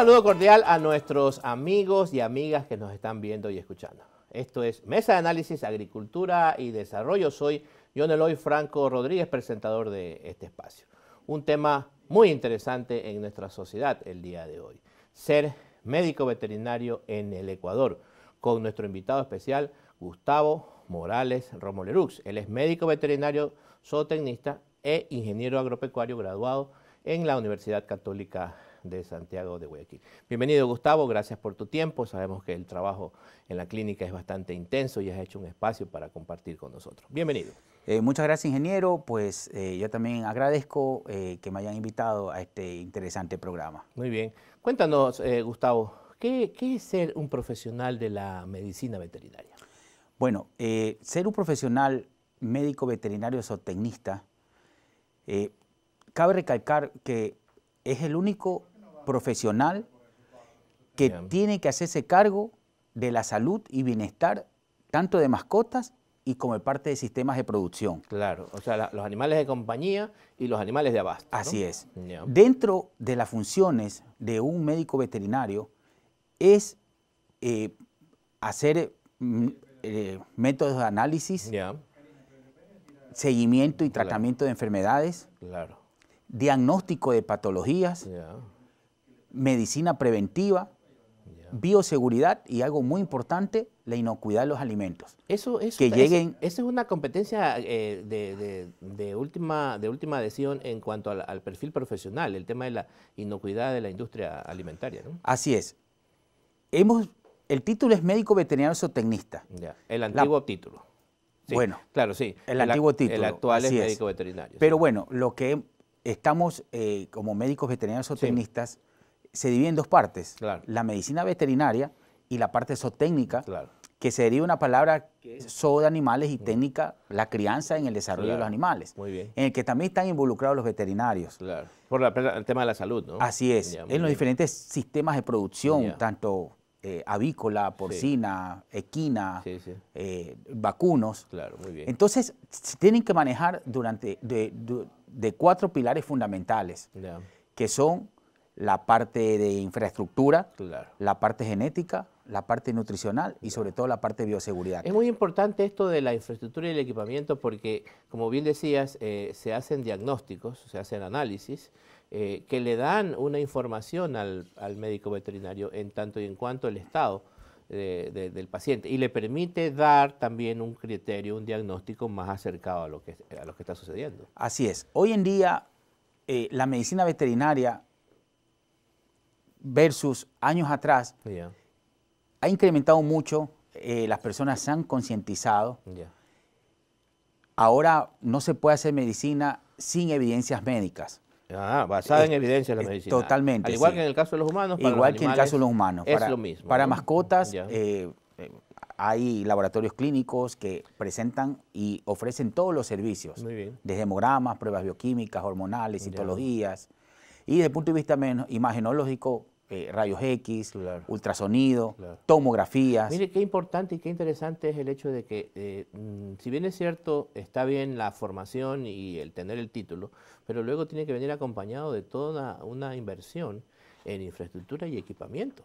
saludo cordial a nuestros amigos y amigas que nos están viendo y escuchando. Esto es Mesa de Análisis Agricultura y Desarrollo. Soy John Eloy Franco Rodríguez, presentador de este espacio. Un tema muy interesante en nuestra sociedad el día de hoy. Ser médico veterinario en el Ecuador, con nuestro invitado especial, Gustavo Morales Romolerux. Él es médico veterinario, zootecnista e ingeniero agropecuario graduado en la Universidad Católica de Santiago de Guayaquil. Bienvenido Gustavo, gracias por tu tiempo. Sabemos que el trabajo en la clínica es bastante intenso y has hecho un espacio para compartir con nosotros. Bienvenido. Eh, muchas gracias ingeniero, pues eh, yo también agradezco eh, que me hayan invitado a este interesante programa. Muy bien, cuéntanos Gustavo, ¿qué, es ser un profesional de la medicina veterinaria? Bueno, ser un profesional médico veterinario zootecnista, cabe recalcar que es el único profesional que tiene que hacerse cargo de la salud y bienestar tanto de mascotas y como parte de sistemas de producción. Claro, o sea, los animales de compañía y los animales de abasto. Así es. Dentro de las funciones de un médico veterinario es eh, hacer mm, eh, métodos de análisis, seguimiento y tratamiento de enfermedades, claro. diagnóstico de patologías, medicina preventiva, bioseguridad y algo muy importante, la inocuidad de los alimentos. Eso, es. que lleguen. Esa es una competencia eh, de, última, de última decisión en cuanto al, perfil profesional, el tema de la inocuidad de la industria alimentaria. Así es. Hemos, el título es médico veterinario zootecnista. el antiguo título. bueno, claro, sí. El, antiguo título. El actual es médico veterinario. Pero bueno, lo que estamos eh, como médicos veterinarios zootecnistas se divide en dos partes, la medicina veterinaria y la parte zootécnica, que se deriva una palabra zoo de animales y mm. técnica, la crianza en el desarrollo de los animales, en el que también están involucrados los veterinarios. Por el tema de la salud, Así es, en los diferentes sistemas de producción, tanto eh, avícola, porcina, equina, eh, vacunos. Entonces, se tienen que manejar durante de, cuatro pilares fundamentales, que son la parte de infraestructura, la parte genética, la parte nutricional y sobre todo la parte de bioseguridad. Es muy importante esto de la infraestructura y el equipamiento porque, como bien decías, eh, se hacen diagnósticos, se hacen análisis eh, que le dan una información al, al, médico veterinario en tanto y en cuanto el estado eh, del paciente y le permite dar también un criterio, un diagnóstico más acercado a lo que, a lo que está sucediendo. Así es. Hoy en día la medicina veterinaria versus años atrás, ha incrementado mucho, eh, las personas se han concientizado. Ahora no se puede hacer medicina sin evidencias médicas. Ah, basada en evidencia la medicina. Totalmente. Al igual que en el caso de los humanos. Para igual que en el caso de los humanos. Es lo mismo. Para mascotas eh, eh, hay laboratorios clínicos que presentan y ofrecen todos los servicios. Muy Desde hemogramas, pruebas bioquímicas, hormonales, citologías. Y desde el punto de vista menos imagenológico, eh, rayos X, ultrasonido, tomografías. Mire, qué importante y qué interesante es el hecho de que, eh, mm, si bien es cierto, está bien la formación y el tener el título, pero luego tiene que venir acompañado de toda una inversión en infraestructura y equipamiento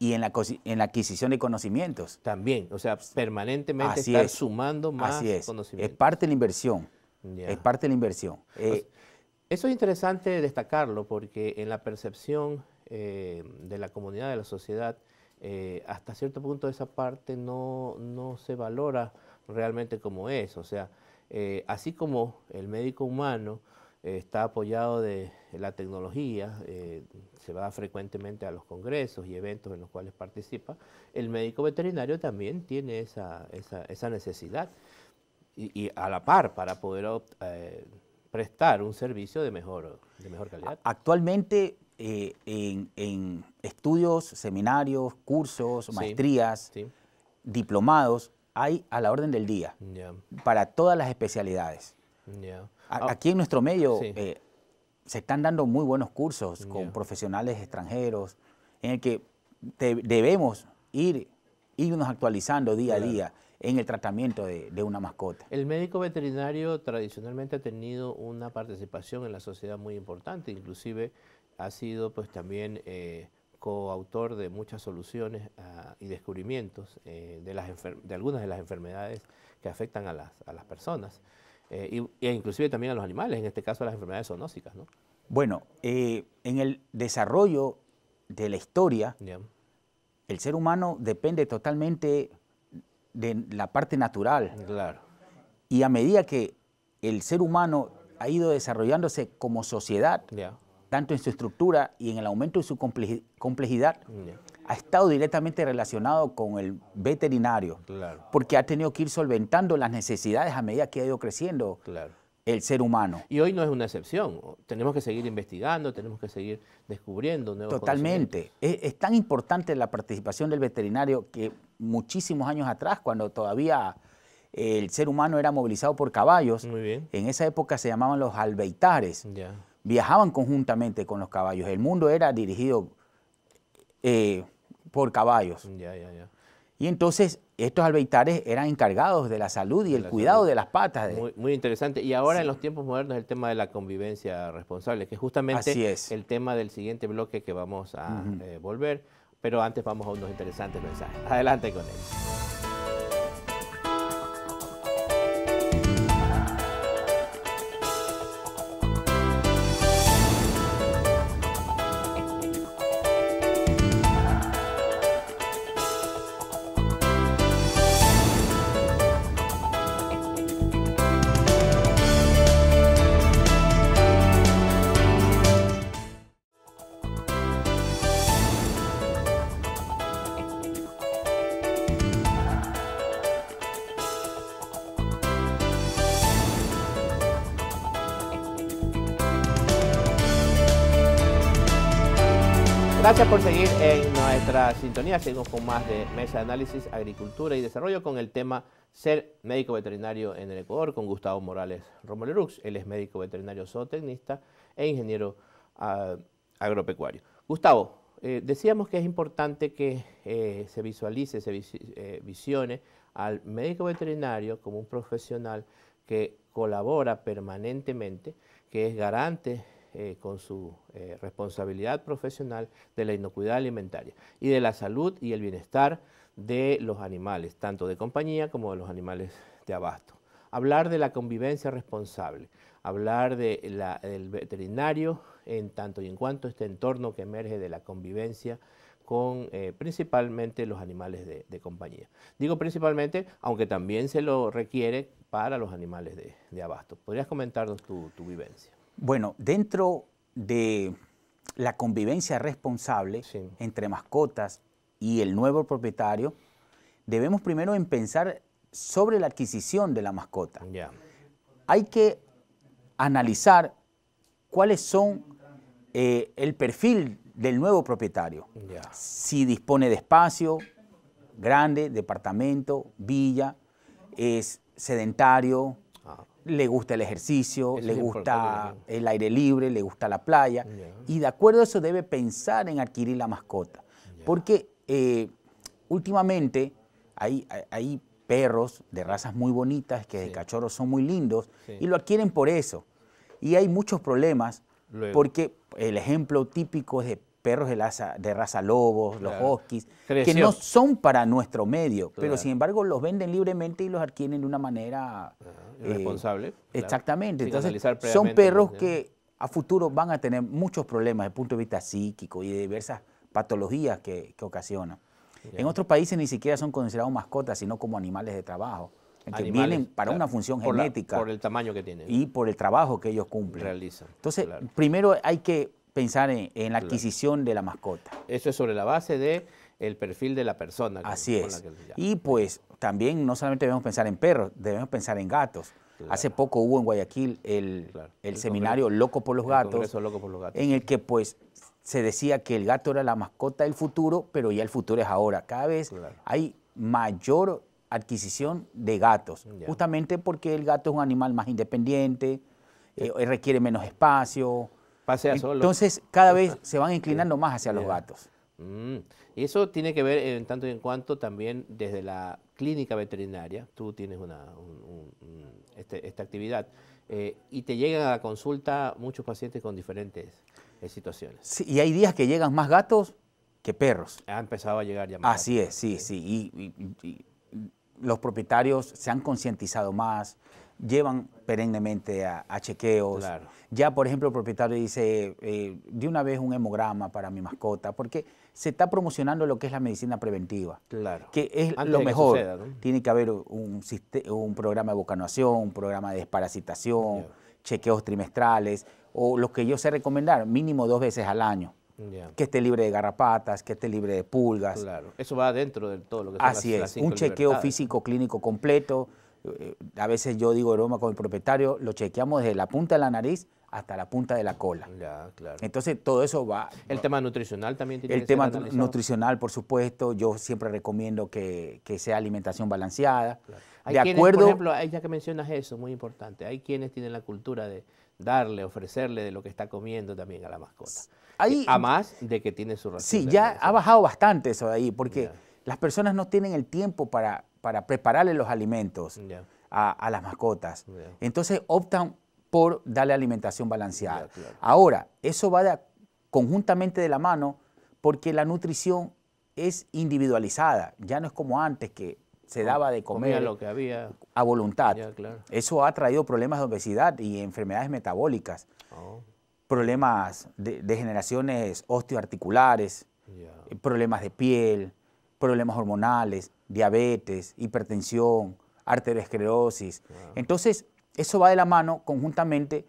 y en la, en la adquisición de conocimientos. También, o sea, permanentemente sumando más Así es. conocimientos. Es parte de la inversión. Es pues, parte eh, de la inversión. eso es interesante destacarlo porque en la percepción eh, de la comunidad, de la sociedad, eh, hasta cierto punto esa parte no, no, se valora realmente como es. O sea, eh, así como el médico humano está apoyado de la tecnología, se va frecuentemente a los congresos y eventos en los cuales participa, el médico veterinario también tiene esa, esa, necesidad y, y, a la par para poder prestar un servicio de mejor, de mejor calidad. Actualmente, eh, en, estudios, seminarios, cursos, maestrías, diplomados, hay a la orden del día para todas las especialidades. Ah, aquí en nuestro medio eh, se están dando muy buenos cursos con profesionales extranjeros en el que debemos ir, irnos actualizando día a día en el tratamiento de, una mascota. El médico veterinario tradicionalmente ha tenido una participación en la sociedad muy importante, inclusive ha sido pues también eh, coautor de muchas soluciones ah, y descubrimientos eh, de, algunas de las enfermedades que afectan a las, personas eh, y, e inclusive también a los animales, en este caso las enfermedades zoonósicas. ¿no? Bueno, en el desarrollo de la historia, el ser humano depende totalmente de la parte natural. Claro. Y a medida que el ser humano ha ido desarrollándose como sociedad, tanto en su estructura y en el aumento de su complejidad, ha estado directamente relacionado con el veterinario, porque ha tenido que ir solventando las necesidades a medida que ha ido creciendo el ser humano. Y hoy no es una excepción, tenemos que seguir investigando, tenemos que seguir descubriendo nuevos Totalmente, es, tan importante la participación del veterinario que muchísimos años atrás, cuando todavía eh, el ser humano era movilizado por caballos, en esa época se llamaban los albeitares viajaban conjuntamente con los caballos. El mundo era dirigido eh, por caballos. Y entonces estos albeitares eran encargados de la salud y el cuidado de las patas. Muy, interesante. Y ahora en los tiempos modernos el tema de la convivencia responsable, que justamente es. el tema del siguiente bloque que vamos a eh, volver. Pero antes vamos a unos interesantes mensajes. Adelante con él. Gracias por seguir en nuestra sintonía. Seguimos con más de Mesa de Análisis, Agricultura y Desarrollo con el tema ser médico veterinario en el Ecuador con Gustavo Morales Romolerux. Él es médico veterinario zootecnista e ingeniero ah, agropecuario. Gustavo, eh, decíamos que es importante que eh, se visualice, se eh, visione al médico veterinario como un profesional que colabora permanentemente, que es garante eh, con su eh, responsabilidad profesional de la inocuidad alimentaria y de la salud y el bienestar de los animales, tanto de compañía como de los animales de abasto. Hablar de la convivencia responsable, hablar de del veterinario en tanto y en cuanto este entorno que emerge de la convivencia con eh, principalmente los animales de, compañía. Digo principalmente, aunque también se lo requiere para los animales de, abasto. ¿Podrías comentarnos tu vivencia? Bueno, dentro de la convivencia responsable entre mascotas y el nuevo propietario, debemos primero pensar sobre la adquisición de la mascota. Hay que analizar cuáles son eh, el perfil del nuevo propietario. Si dispone de espacio, grande, departamento, villa, es sedentario, le gusta el ejercicio, le gusta el aire libre, le gusta la playa. Y de acuerdo a eso debe pensar en adquirir la mascota. Porque eh, últimamente hay, hay, perros de razas muy bonitas que de cachorros son muy lindos y lo adquieren por eso. Y hay muchos problemas porque el ejemplo típico es de perros de raza, de lobos, los huskies, que no son para nuestro medio, pero sin embargo los venden libremente y los adquieren de una manera responsable. Eh, exactamente. son perros que a futuro van a tener muchos problemas desde el punto de vista psíquico y de diversas patologías que, ocasionan. En otros países ni siquiera son considerados mascotas, sino como animales de trabajo. Que vienen para una función genética. por el tamaño que tienen. Y por el trabajo que ellos cumplen. Realizan. Entonces, primero hay que pensar en, la adquisición de la mascota. Eso es sobre la base de perfil de la persona. Así es. y pues también no solamente debemos pensar en perros, debemos pensar en gatos. Hace poco hubo en Guayaquil el, seminario Loco por, los gatos, en el que pues se decía que el gato era la mascota del futuro, pero ya el futuro es ahora. Cada vez hay mayor adquisición de gatos, justamente porque el gato es un animal más independiente, eh, requiere menos espacio, entonces, cada vez se van inclinando más hacia los gatos. Mm. Y eso tiene que ver en tanto y en cuanto también desde la clínica veterinaria, tú tienes una, este, esta actividad, eh, y te llegan a la consulta muchos pacientes con diferentes eh, situaciones. y hay días que llegan más gatos que perros. Ha empezado a llegar ya más. Así es, sí, sí. y, los propietarios se han concientizado más, llevan perennemente a, chequeos. Ya, por ejemplo, el propietario dice, eh, de una vez un hemograma para mi mascota, porque se está promocionando lo que es la medicina preventiva, claro. que es lo mejor. Tiene que haber un, un programa de bucanoación, un programa de desparasitación, chequeos trimestrales, o lo que yo sé recomendar, mínimo dos veces al año. Que esté libre de garrapatas, que esté libre de pulgas. Claro, eso va dentro de todo lo que son Así es, un chequeo físico clínico completo, eh, a veces yo digo broma con el propietario, lo chequeamos desde la punta de la nariz hasta la punta de la cola. Ya, claro. Entonces todo eso va... El tema nutricional también tiene El tema nutricional, por supuesto, yo siempre recomiendo que, sea alimentación balanceada. de Por ejemplo, ya que mencionas eso, muy importante, hay quienes tienen la cultura de darle, ofrecerle de lo que está comiendo también a la mascota. Ahí, eh, a más de que tiene su razón. Sí, ya ha bajado bastante eso de ahí, porque las personas no tienen el tiempo para para prepararle los alimentos a, las mascotas. Entonces optan por darle alimentación balanceada. Ahora, eso va de, conjuntamente de la mano porque la nutrición es individualizada, ya no es como antes que se daba de comer a voluntad. Eso ha traído problemas de obesidad y enfermedades metabólicas, oh. problemas de, degeneraciones osteoarticulares, eh, problemas de piel, problemas hormonales, diabetes, hipertensión, arteriosclerosis. Entonces, eso va de la mano conjuntamente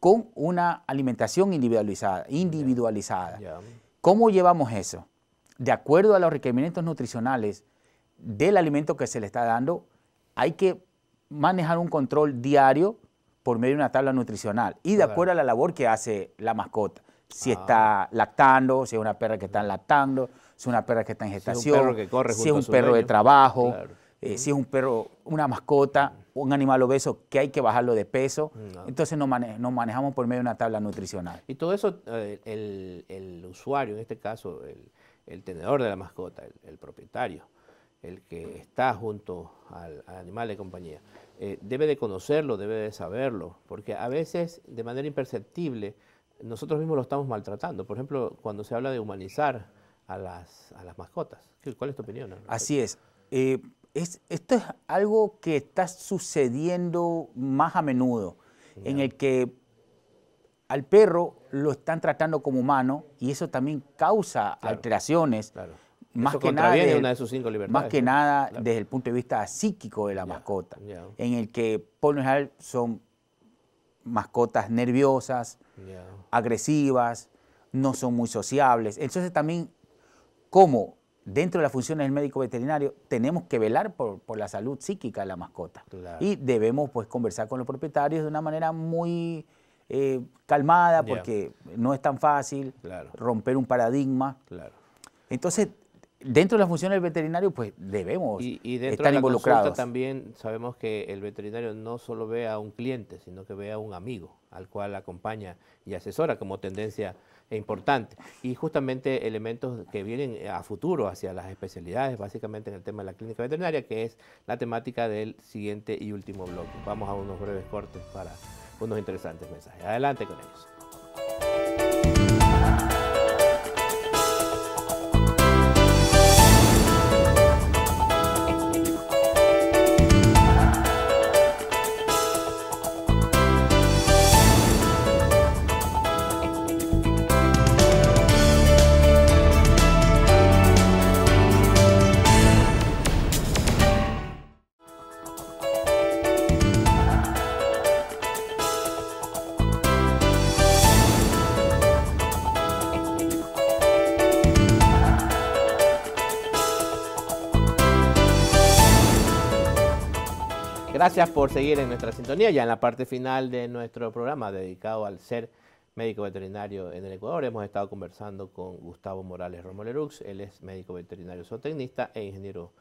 con una alimentación individualizada. individualizada. ¿Cómo llevamos eso? De acuerdo a los requerimientos nutricionales del alimento que se le está dando, hay que manejar un control diario por medio de una tabla nutricional y de acuerdo a la labor que hace la mascota. Si ah. está lactando, si es una perra que está lactando, si una perra que está en gestación, si es un perro, de trabajo, si es eh, mm. un perro, una mascota, un animal obeso que hay que bajarlo de peso. Mm, entonces nos, manejamos por medio de una tabla nutricional. Y todo eso, eh, el, usuario, en este caso, el, tenedor de la mascota, el, propietario, el que está junto al, animal de compañía, eh, debe de conocerlo, debe de saberlo, porque a veces de manera imperceptible nosotros mismos lo estamos maltratando. Por ejemplo, cuando se habla de humanizar a las, a las mascotas. ¿Cuál es tu opinión? Así es. Eh, es. Esto es algo que está sucediendo más a menudo, en el que al perro lo están tratando como humano y eso también causa alteraciones. Más, que nada desde, más que nada desde el punto de vista psíquico de la mascota, en el que por lo general son mascotas nerviosas, agresivas, no son muy sociables. Entonces también como dentro de las funciones del médico veterinario tenemos que velar por, la salud psíquica de la mascota. Y debemos pues conversar con los propietarios de una manera muy eh, calmada porque no es tan fácil romper un paradigma. Entonces, dentro de las funciones del veterinario, pues debemos y, y estar de la involucrados. Consulta también sabemos que el veterinario no solo ve a un cliente, sino que ve a un amigo al cual acompaña y asesora como tendencia importante. Y justamente elementos que vienen a futuro hacia las especialidades, básicamente en el tema de la clínica veterinaria, que es la temática del siguiente y último bloque. Vamos a unos breves cortes para unos interesantes mensajes. Adelante con ellos. Gracias por seguir en nuestra sintonía, ya en la parte final de nuestro programa dedicado al ser médico veterinario en el Ecuador. Hemos estado conversando con Gustavo Morales Romolerux, él es médico veterinario zootecnista e ingeniero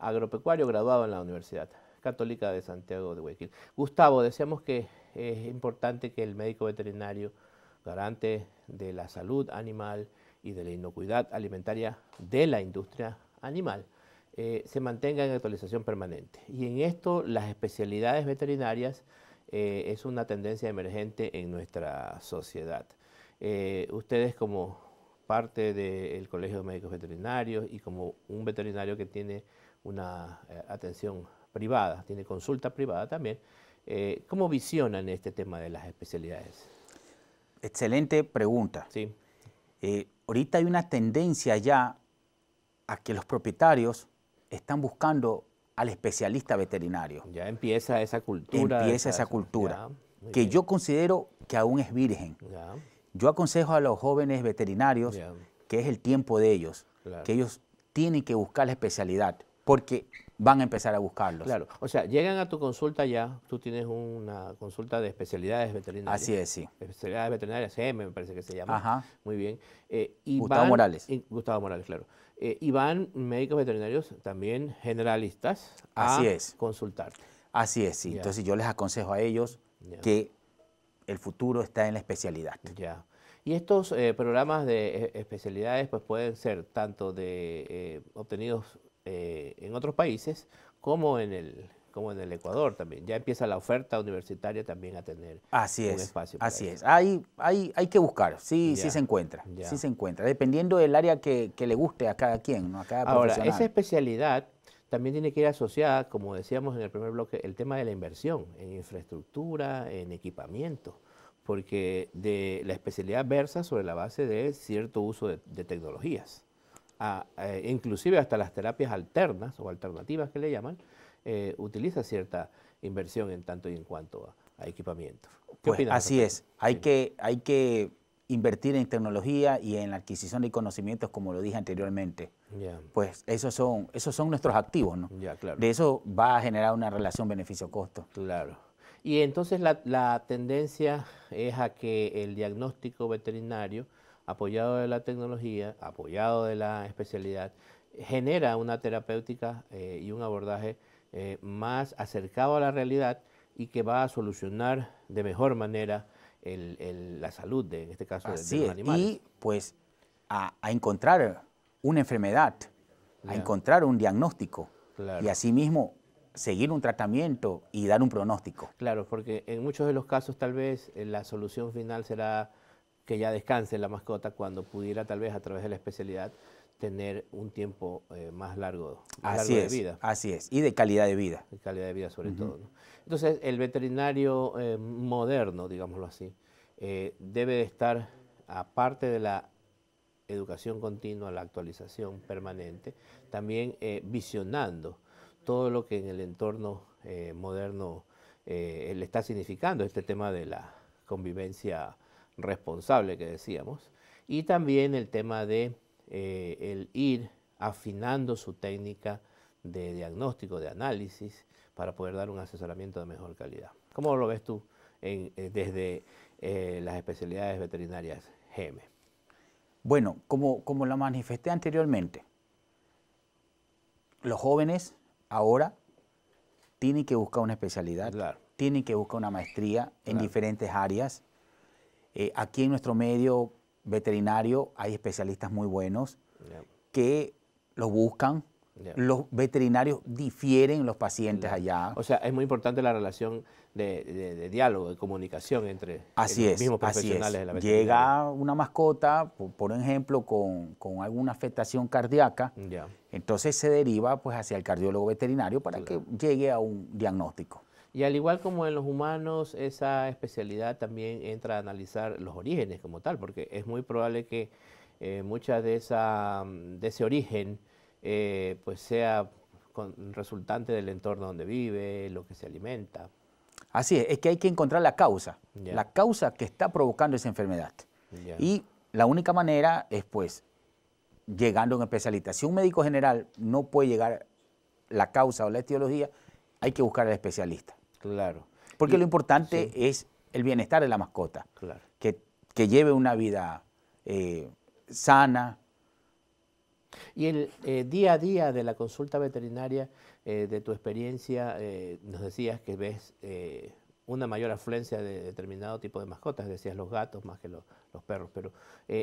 agropecuario graduado en la Universidad Católica de Santiago de Guayaquil. Gustavo, decíamos que es importante que el médico veterinario garante de la salud animal y de la inocuidad alimentaria de la industria animal. Eh, se mantenga en actualización permanente. Y en esto las especialidades veterinarias eh, es una tendencia emergente en nuestra sociedad. Eh, ustedes como parte del Colegio de Médicos Veterinarios y como un veterinario que tiene una atención privada, tiene consulta privada también, ¿cómo visionan este tema de las especialidades? Excelente pregunta. Sí. ahorita hay una tendencia ya a que los propietarios están buscando al especialista veterinario. Ya empieza esa cultura. Empieza esa cultura, que yo considero que aún es virgen. Yo aconsejo a los jóvenes veterinarios que es el tiempo de ellos, que ellos tienen que buscar la especialidad, porque van a empezar a buscarlos. Claro, o sea, llegan a tu consulta ya, tú tienes una consulta de especialidades veterinarias. Así es, sí. Especialidades veterinarias, M, me parece que se llama. Ajá. Muy bien. Eh, Gustavo Morales. Gustavo Morales, claro. Eh, y van médicos veterinarios también generalistas a Así es. consultar. Así es, sí. Entonces yo les aconsejo a ellos que el futuro está en la especialidad. Ya. Y estos eh, programas de especialidades pues pueden ser tanto de obtenidos eh, en otros países como en el como en el Ecuador también. Ya empieza la oferta universitaria también a tener un espacio. así es. Hay, hay, hay que buscar, sí, sí se encuentra, se encuentra, dependiendo del área que, le guste a cada quien, a cada Ahora, esa especialidad también tiene que ir asociada, como decíamos en el primer bloque, el tema de la inversión en infraestructura, en equipamiento, porque de la especialidad versa sobre la base de cierto uso de tecnologías. Eh, inclusive hasta las terapias alternas o alternativas que le llaman, eh, utiliza cierta inversión en tanto y en cuanto a, equipamiento. pues, así es, hay, que, hay que invertir en tecnología y en la adquisición de conocimientos, como lo dije anteriormente. Pues esos son, esos son nuestros activos, ¿no? De eso va a generar una relación beneficio-costo. Claro. Y entonces la, la, tendencia es a que el diagnóstico veterinario apoyado de la tecnología, apoyado de la especialidad, genera una terapéutica eh, y un abordaje eh, más acercado a la realidad y que va a solucionar de mejor manera la salud, de, en este caso, de, los animales. Y pues a, encontrar una enfermedad, a encontrar un diagnóstico y asimismo seguir un tratamiento y dar un pronóstico. Claro, porque en muchos de los casos tal vez eh, la solución final será que ya descanse la mascota cuando pudiera tal vez a través de la especialidad tener un tiempo eh, más largo, de vida. Así es, y de calidad de vida. De calidad de vida sobre todo. Entonces, el veterinario eh, moderno, digámoslo así, eh, debe de estar, aparte de la educación continua, la actualización permanente, también visionando todo lo que en el entorno moderno le está significando este tema de la convivencia responsable que decíamos, y también el tema de eh, el ir afinando su técnica de diagnóstico, de análisis, para poder dar un asesoramiento de mejor calidad. ¿Cómo lo ves tú eh, desde eh, las especialidades veterinarias GM? Bueno, como, como lo manifesté anteriormente, los jóvenes ahora tienen que buscar una especialidad, tienen que buscar una maestría en diferentes áreas eh, aquí en nuestro medio veterinario hay especialistas muy buenos que los buscan. Los veterinarios difieren los pacientes allá. O sea, es muy importante la relación de, diálogo, de comunicación entre los mismos profesionales de la veterinaria. Llega una mascota, por, ejemplo, con, alguna afectación cardíaca, entonces se deriva pues hacia el cardiólogo veterinario para que llegue a un diagnóstico. Y al igual como en los humanos, esa especialidad también entra a analizar los orígenes como tal, porque es muy probable que eh, mucha de, esa, mm, de ese origen eh, pues sea resultante del entorno donde vive, lo que se alimenta. Así es, es que hay que encontrar la causa, la causa que está provocando esa enfermedad. Y la única manera es pues llegando a un especialista. Si un médico general no puede llegar la causa o la etiología, hay que buscar al especialista. Claro. Porque lo importante es el bienestar de la mascota. Claro. Que, lleve una vida eh, sana. Y el eh, día a día de la consulta veterinaria, eh, de tu experiencia, nos decías que ves una mayor afluencia de determinado tipo de mascotas, decías los gatos más que los, los perros, pero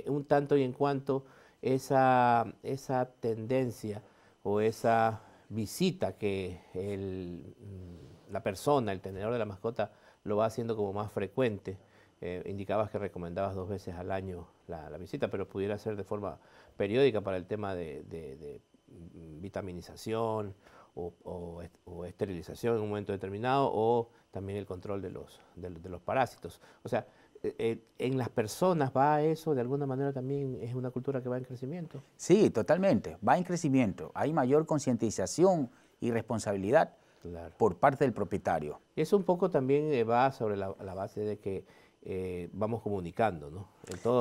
un tanto y en cuanto esa, esa tendencia o esa visita que el la persona, el tenedor de la mascota, lo va haciendo como más frecuente. Eh, indicabas que recomendabas dos veces al año la, visita, pero pudiera ser de forma periódica para el tema de, mm, vitaminización o, esterilización en un momento determinado o también el control de los, los parásitos. O sea, eh, eh, en las personas va eso, de alguna manera también es una cultura que va en crecimiento. Sí, totalmente, va en crecimiento. Hay mayor concientización y responsabilidad por parte del propietario. Eso un poco también eh, va sobre la, base de que eh, vamos comunicando, ¿no?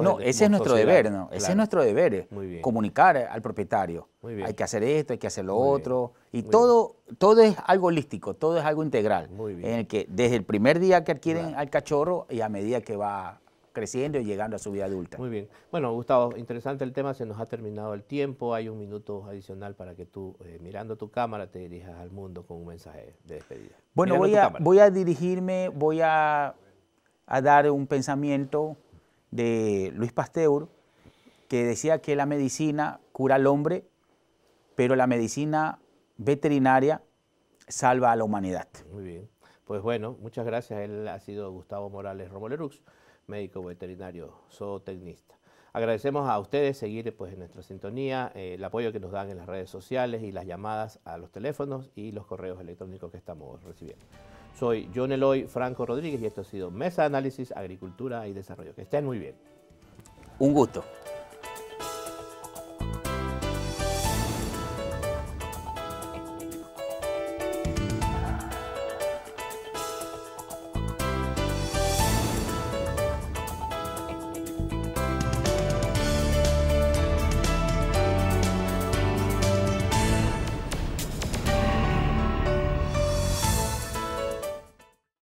no, ese es nuestro deber, ¿no? Ese es nuestro deber, eh, comunicar al propietario. Hay que hacer esto, hay que hacer lo otro, y todo, todo es algo holístico, todo es algo integral, en el que desde el primer día que adquieren al cachorro y a medida que va creciendo y llegando a su vida adulta. Muy bien. Bueno, Gustavo, interesante el tema, se nos ha terminado el tiempo, hay un minuto adicional para que tú, eh, mirando tu cámara, te dirijas al mundo con un mensaje de despedida. Bueno, voy a, dirigirme, voy a, a, dar un pensamiento de Luis Pasteur, que decía que la medicina cura al hombre, pero la medicina veterinaria salva a la humanidad. Muy bien. Pues bueno, muchas gracias. Él ha sido Gustavo Morales Romolerux médico veterinario zootecnista. Agradecemos a ustedes seguir pues, en nuestra sintonía, eh, el apoyo que nos dan en las redes sociales y las llamadas a los teléfonos y los correos electrónicos que estamos recibiendo. Soy John Eloy Franco Rodríguez y esto ha sido Mesa Análisis, Agricultura y Desarrollo. Que estén muy bien. Un gusto.